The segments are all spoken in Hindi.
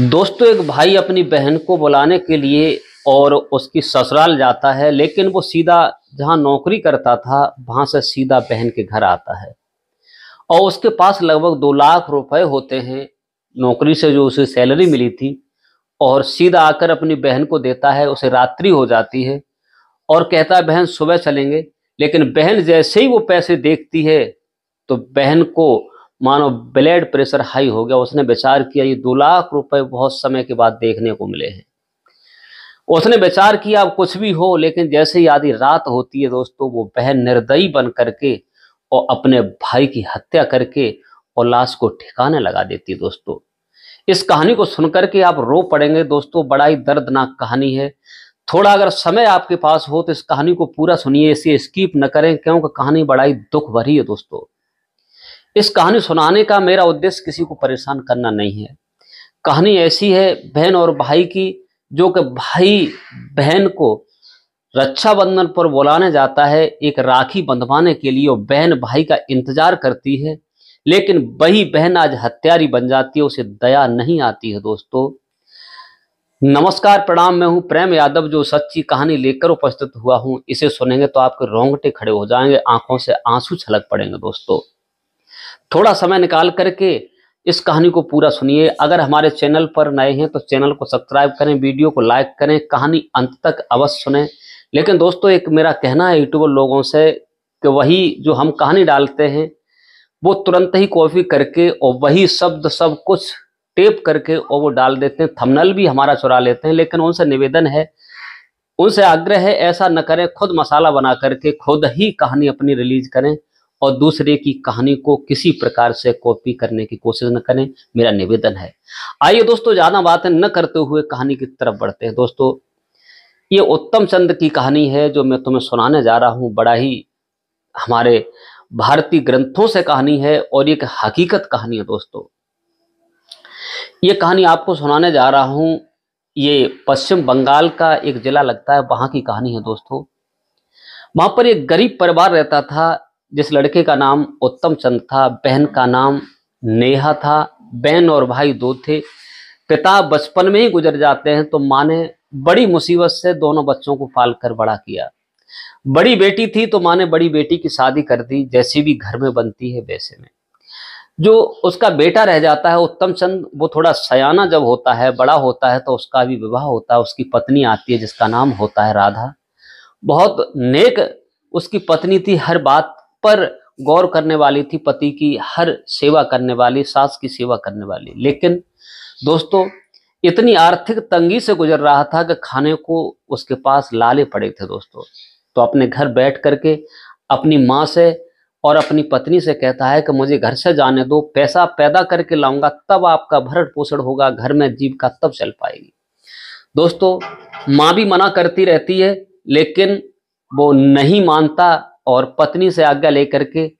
दोस्तों एक भाई अपनी बहन को बुलाने के लिए और उसकी ससुराल जाता है लेकिन वो सीधा जहाँ नौकरी करता था वहाँ से सीधा बहन के घर आता है और उसके पास लगभग दो लाख रुपए होते हैं नौकरी से जो उसे सैलरी मिली थी और सीधा आकर अपनी बहन को देता है उसे रात्रि हो जाती है और कहता है बहन सुबह चलेंगे लेकिन बहन जैसे ही वो पैसे देखती है तो बहन को मानो ब्लड प्रेशर हाई हो गया उसने विचार किया ये दो लाख रुपए बहुत समय के बाद देखने को मिले हैं उसने विचार किया अब कुछ भी हो लेकिन जैसे ही आधी रात होती है दोस्तों वो बहन निर्दयी बन करके और अपने भाई की हत्या करके और लाश को ठिकाने लगा देती है दोस्तों इस कहानी को सुनकर के आप रो पड़ेंगे दोस्तों बड़ा ही दर्दनाक कहानी है थोड़ा अगर समय आपके पास हो तो इस कहानी को पूरा सुनिए इसे स्कीप न करें क्योंकि कहानी बड़ा ही दुख भरी है दोस्तों इस कहानी सुनाने का मेरा उद्देश्य किसी को परेशान करना नहीं है कहानी ऐसी है बहन और भाई की जो कि भाई बहन को रक्षाबंधन पर बुलाने जाता है एक राखी बंधवाने के लिए और बहन भाई का इंतजार करती है लेकिन वही बहन आज हत्यारी बन जाती है उसे दया नहीं आती है दोस्तों नमस्कार प्रणाम मैं हूं प्रेम यादव जो सच्ची कहानी लेकर उपस्थित हुआ हूं इसे सुनेंगे तो आपके रोंगटे खड़े हो जाएंगे आंखों से आंसू छलक पड़ेंगे दोस्तों थोड़ा समय निकाल करके इस कहानी को पूरा सुनिए अगर हमारे चैनल पर नए हैं तो चैनल को सब्सक्राइब करें वीडियो को लाइक करें कहानी अंत तक अवश्य सुने लेकिन दोस्तों एक मेरा कहना है यूट्यूबर लोगों से कि वही जो हम कहानी डालते हैं वो तुरंत ही कॉपी करके और वही शब्द सब कुछ टेप करके और वो डाल देते हैं थमनल भी हमारा चुरा लेते हैं लेकिन उनसे निवेदन है उनसे आग्रह है ऐसा न करें खुद मसाला बना करके खुद ही कहानी अपनी रिलीज करें और दूसरे की कहानी को किसी प्रकार से कॉपी करने की कोशिश न करें मेरा निवेदन है आइए दोस्तों ज्यादा बात न करते हुए कहानी की तरफ बढ़ते हैं दोस्तों ये उत्तम चंद की कहानी है जो मैं तुम्हें सुनाने जा रहा हूँ बड़ा ही हमारे भारतीय ग्रंथों से कहानी है और एक हकीकत कहानी है दोस्तों ये कहानी आपको सुनाने जा रहा हूं ये पश्चिम बंगाल का एक जिला लगता है वहां की कहानी है दोस्तों वहां पर एक गरीब परिवार रहता था जिस लड़के का नाम उत्तम चंद था बहन का नाम नेहा था बहन और भाई दो थे पिता बचपन में ही गुजर जाते हैं तो माँ ने बड़ी मुसीबत से दोनों बच्चों को पाल कर बड़ा किया बड़ी बेटी थी तो माँ ने बड़ी बेटी की शादी कर दी जैसी भी घर में बनती है वैसे में जो उसका बेटा रह जाता है उत्तम चंद वो थोड़ा सयाना जब होता है बड़ा होता है तो उसका भी विवाह होता है उसकी पत्नी आती है जिसका नाम होता है राधा बहुत नेक उसकी पत्नी थी हर बात पर गौर करने वाली थी पति की हर सेवा करने वाली सास की सेवा करने वाली लेकिन दोस्तों इतनी आर्थिक तंगी से गुजर रहा था कि खाने को उसके पास लाले पड़े थे दोस्तों तो अपने घर बैठ करके अपनी माँ से और अपनी पत्नी से कहता है कि मुझे घर से जाने दो पैसा पैदा करके लाऊंगा तब आपका भरण पोषण होगा घर में जीविका तब चल पाएगी दोस्तों माँ भी मना करती रहती है लेकिन वो नहीं मानता और पत्नी से आज्ञा लेकर के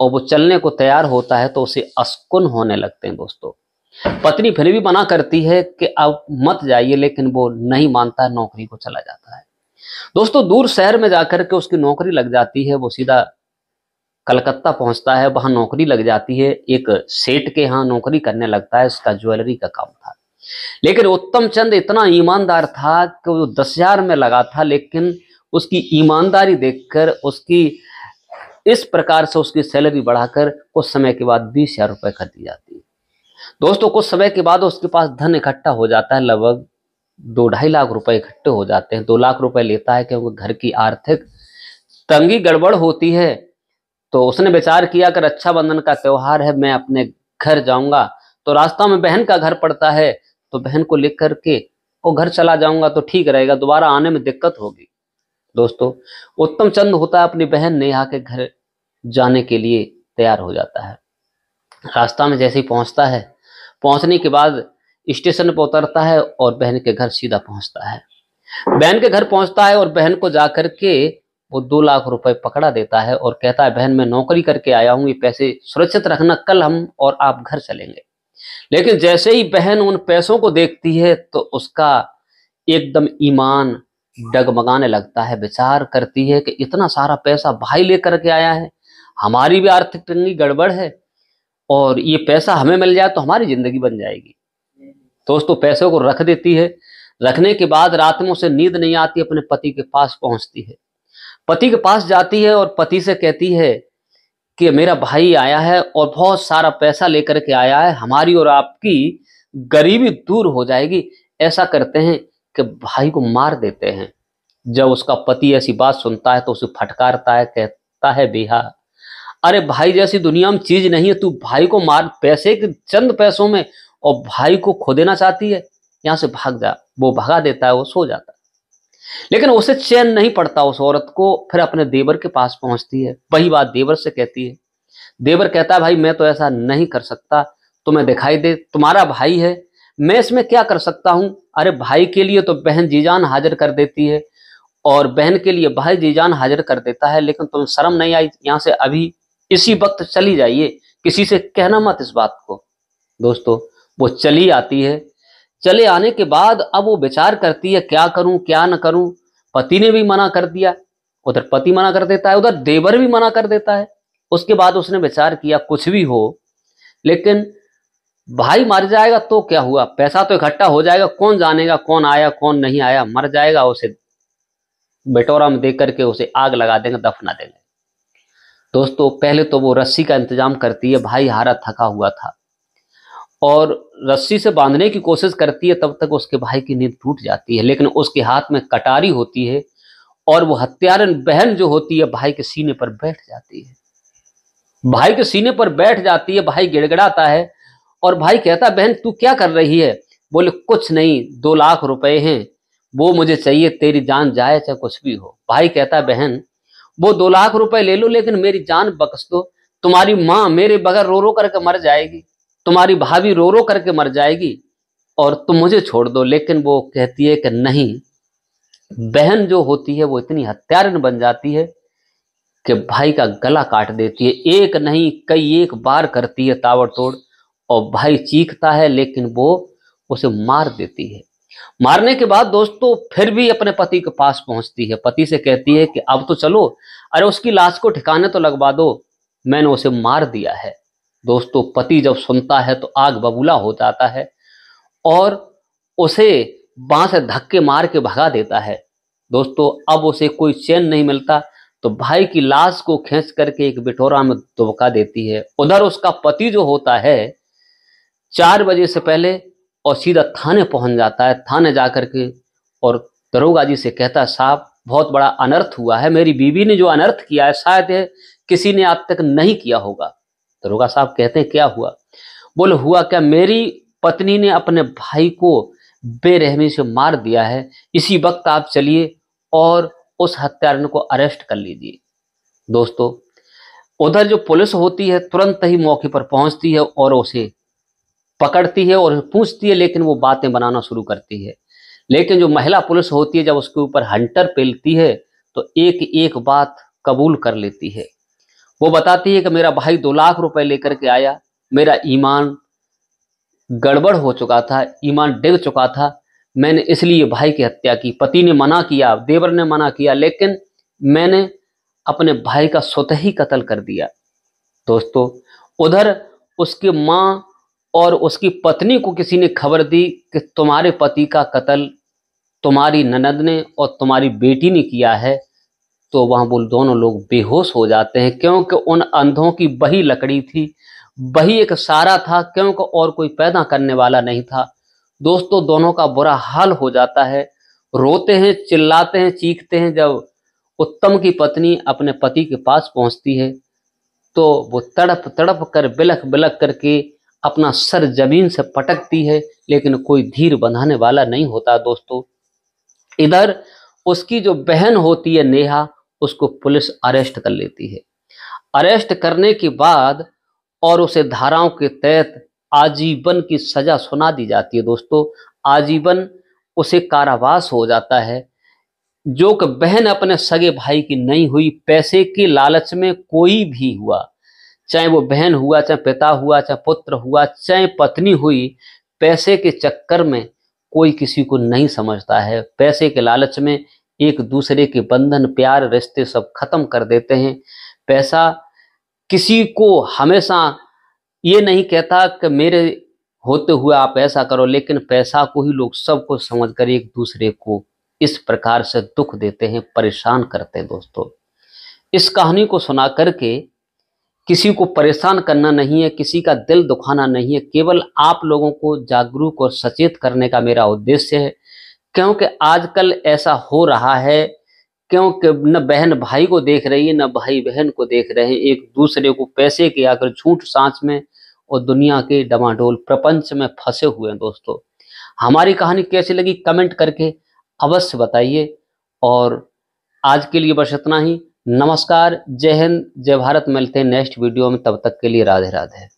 और वो चलने को तैयार होता है तो उसे अस्कुन होने लगते हैं दोस्तों पत्नी फिर भी मना करती है कि आप मत जाइए लेकिन वो नहीं मानता नौकरी को चला जाता है दोस्तों दूर शहर में जाकर के उसकी नौकरी लग जाती है वो सीधा कलकत्ता पहुंचता है वहां नौकरी लग जाती है एक सेठ के यहाँ नौकरी करने लगता है उसका ज्वेलरी का काम था लेकिन उत्तम चंद इतना ईमानदार था कि वो दस हजार में लगा था लेकिन उसकी ईमानदारी देखकर उसकी इस प्रकार से उसकी सैलरी बढ़ाकर कुछ समय के बाद बीस हजार रुपए कर दी जाती है दोस्तों कुछ समय के बाद उसके पास धन इकट्ठा हो जाता है लगभग दो ढाई लाख रुपए इकट्ठे हो जाते हैं दो लाख रुपए लेता है क्योंकि घर की आर्थिक तंगी गड़बड़ होती है तो उसने विचार किया कि अच्छा बंधन का त्यौहार है मैं अपने घर जाऊंगा तो रास्ता में बहन का घर पड़ता है तो बहन को लिख करके वो घर चला जाऊंगा तो ठीक रहेगा दोबारा आने में दिक्कत होगी दोस्तों उत्तम चंद होता है अपनी बहन नेहा के घर जाने के लिए तैयार हो जाता है रास्ता में जैसे ही पहुंचता है पहुंचने के बाद स्टेशन पर उतरता है और बहन के घर सीधा पहुंचता है बहन के घर पहुंचता है और बहन को जा करके वो दो लाख रुपए पकड़ा देता है और कहता है बहन मैं नौकरी करके आया हूँ ये पैसे सुरक्षित रखना कल हम और आप घर चलेंगे लेकिन जैसे ही बहन उन पैसों को देखती है तो उसका एकदम ईमान डगमगाने लगता है विचार करती है कि इतना सारा पैसा भाई लेकर के आया है हमारी भी आर्थिक तंगी गड़बड़ है और ये पैसा हमें मिल जाए तो हमारी जिंदगी बन जाएगी दोस्तों पैसे को रख देती है रखने के बाद रात में उसे नींद नहीं आती अपने पति के पास पहुंचती है पति के पास जाती है और पति से कहती है कि मेरा भाई आया है और बहुत सारा पैसा लेकर के आया है हमारी और आपकी गरीबी दूर हो जाएगी ऐसा करते हैं के भाई को मार देते हैं जब उसका पति ऐसी बात सुनता है तो उसे फटकारता है कहता है बेहा अरे भाई जैसी दुनिया में चीज नहीं है तू भाई को मार पैसे के चंद पैसों में और भाई को खो देना चाहती है यहां से भाग जा वो भगा देता है वो सो जाता है लेकिन उसे चैन नहीं पड़ता उस औरत को फिर अपने देवर के पास पहुंचती है वही बात देवर से कहती है देवर कहता है भाई मैं तो ऐसा नहीं कर सकता तुम्हें दिखाई दे तुम्हारा भाई है मैं इसमें क्या कर सकता हूं अरे भाई के लिए तो बहन जीजान हाजिर कर देती है और बहन के लिए भाई जीजान हाजिर कर देता है लेकिन तुम शर्म नहीं आई यहां से अभी इसी वक्त चली जाइए किसी से कहना मत इस बात को दोस्तों वो चली आती है चले आने के बाद अब वो विचार करती है क्या करूं क्या ना करूं पति ने भी मना कर दिया उधर पति मना कर देता है उधर देवर भी मना कर देता है उसके बाद उसने विचार किया कुछ भी हो लेकिन भाई मर जाएगा तो क्या हुआ पैसा तो इकट्ठा हो जाएगा कौन जानेगा कौन आया कौन नहीं आया मर जाएगा उसे बेटोरा में देख करके उसे आग लगा देंगे दफना देंगे दोस्तों पहले तो वो रस्सी का इंतजाम करती है भाई हारा थका हुआ था और रस्सी से बांधने की कोशिश करती है तब तक उसके भाई की नींद टूट जाती है लेकिन उसके हाथ में कटारी होती है और वो हत्यारन बहन जो होती है भाई के सीने पर बैठ जाती है भाई के सीने पर बैठ जाती है भाई गिड़गड़ाता है और भाई कहता बहन तू क्या कर रही है बोले कुछ नहीं दो लाख रुपए हैं वो मुझे चाहिए तेरी जान जाए चाहे कुछ भी हो भाई कहता बहन वो दो लाख रुपए ले लो लेकिन मेरी जान बख्श दो तुम्हारी माँ मेरे बगैर रो रो करके मर जाएगी तुम्हारी भाभी रो रो करके मर जाएगी और तुम मुझे छोड़ दो लेकिन वो कहती है कि नहीं बहन जो होती है वो इतनी हत्यारण बन जाती है कि भाई का गला काट देती है एक नहीं कई एक बार करती है ताबड़तोड़ और भाई चीखता है लेकिन वो उसे मार देती है मारने के बाद दोस्तों फिर भी अपने पति के पास पहुंचती है पति से कहती है कि अब तो चलो अरे उसकी लाश को ठिकाने तो लगवा दो मैंने उसे मार दिया है दोस्तों पति जब सुनता है तो आग बबूला हो जाता है और उसे बांस से धक्के मार के भगा देता है दोस्तों अब उसे कोई चैन नहीं मिलता तो भाई की लाश को खींच करके एक बिठोरा में दुबका देती है उधर उसका पति जो होता है चार बजे से पहले और सीधा थाने पहुंच जाता है थाने जा कर के और दरोगा जी से कहता है साहब बहुत बड़ा अनर्थ हुआ है मेरी बीवी ने जो अनर्थ किया है शायद किसी ने आज तक नहीं किया होगा दरोगा साहब कहते हैं क्या हुआ बोले हुआ क्या मेरी पत्नी ने अपने भाई को बेरहमी से मार दिया है इसी वक्त आप चलिए और उस हत्यारण को अरेस्ट कर लीजिए दोस्तों उधर जो पुलिस होती है तुरंत ही मौके पर पहुंचती है और उसे पकड़ती है और पूछती है लेकिन वो बातें बनाना शुरू करती है लेकिन जो महिला पुलिस होती है जब उसके ऊपर हंटर पेलती है तो एक एक बात कबूल कर लेती है वो बताती है कि मेरा भाई दो लाख रुपए लेकर के आया मेरा ईमान गड़बड़ हो चुका था ईमान डिग चुका था मैंने इसलिए भाई की हत्या की पति ने मना किया देवर ने मना किया लेकिन मैंने अपने भाई का स्वतः ही कत्ल कर दिया दोस्तों उधर उसके माँ और उसकी पत्नी को किसी ने खबर दी कि तुम्हारे पति का कत्ल तुम्हारी ननद ने और तुम्हारी बेटी ने किया है तो वहाँ वो दोनों लोग बेहोश हो जाते हैं क्योंकि उन अंधों की बही लकड़ी थी बही एक सारा था क्योंकि और कोई पैदा करने वाला नहीं था दोस्तों दोनों का बुरा हाल हो जाता है रोते हैं चिल्लाते हैं चीखते हैं जब उत्तम की पत्नी अपने पति के पास पहुंचती है तो वो तड़प तड़प कर बिलख बिलख करके अपना सर जमीन से पटकती है लेकिन कोई धीर बंधाने वाला नहीं होता दोस्तों इधर उसकी जो बहन होती है नेहा उसको पुलिस अरेस्ट कर लेती है अरेस्ट करने के बाद और उसे धाराओं के तहत आजीवन की सजा सुना दी जाती है दोस्तों आजीवन उसे कारावास हो जाता है जो कि बहन अपने सगे भाई की नहीं हुई पैसे के लालच में कोई भी हुआ चाहे वो बहन हुआ चाहे पिता हुआ चाहे पुत्र हुआ चाहे पत्नी हुई पैसे के चक्कर में कोई किसी को नहीं समझता है पैसे के लालच में एक दूसरे के बंधन प्यार रिश्ते सब खत्म कर देते हैं पैसा किसी को हमेशा ये नहीं कहता कि मेरे होते हुए आप ऐसा करो लेकिन पैसा को ही लोग सबको समझ कर एक दूसरे को इस प्रकार से दुख देते हैं परेशान करते हैं दोस्तों इस कहानी को सुना करके किसी को परेशान करना नहीं है किसी का दिल दुखाना नहीं है केवल आप लोगों को जागरूक और सचेत करने का मेरा उद्देश्य है क्योंकि आजकल ऐसा हो रहा है क्योंकि न बहन भाई को देख रही है न भाई बहन को देख रहे हैं एक दूसरे को पैसे के आकर झूठ सांस में और दुनिया के डमाडोल प्रपंच में फंसे हुए हैं दोस्तों हमारी कहानी कैसी लगी कमेंट करके अवश्य बताइए और आज के लिए बस इतना ही नमस्कार जय हिंद जय भारत मिलते हैं नेक्स्ट वीडियो में तब तक के लिए राधे राधे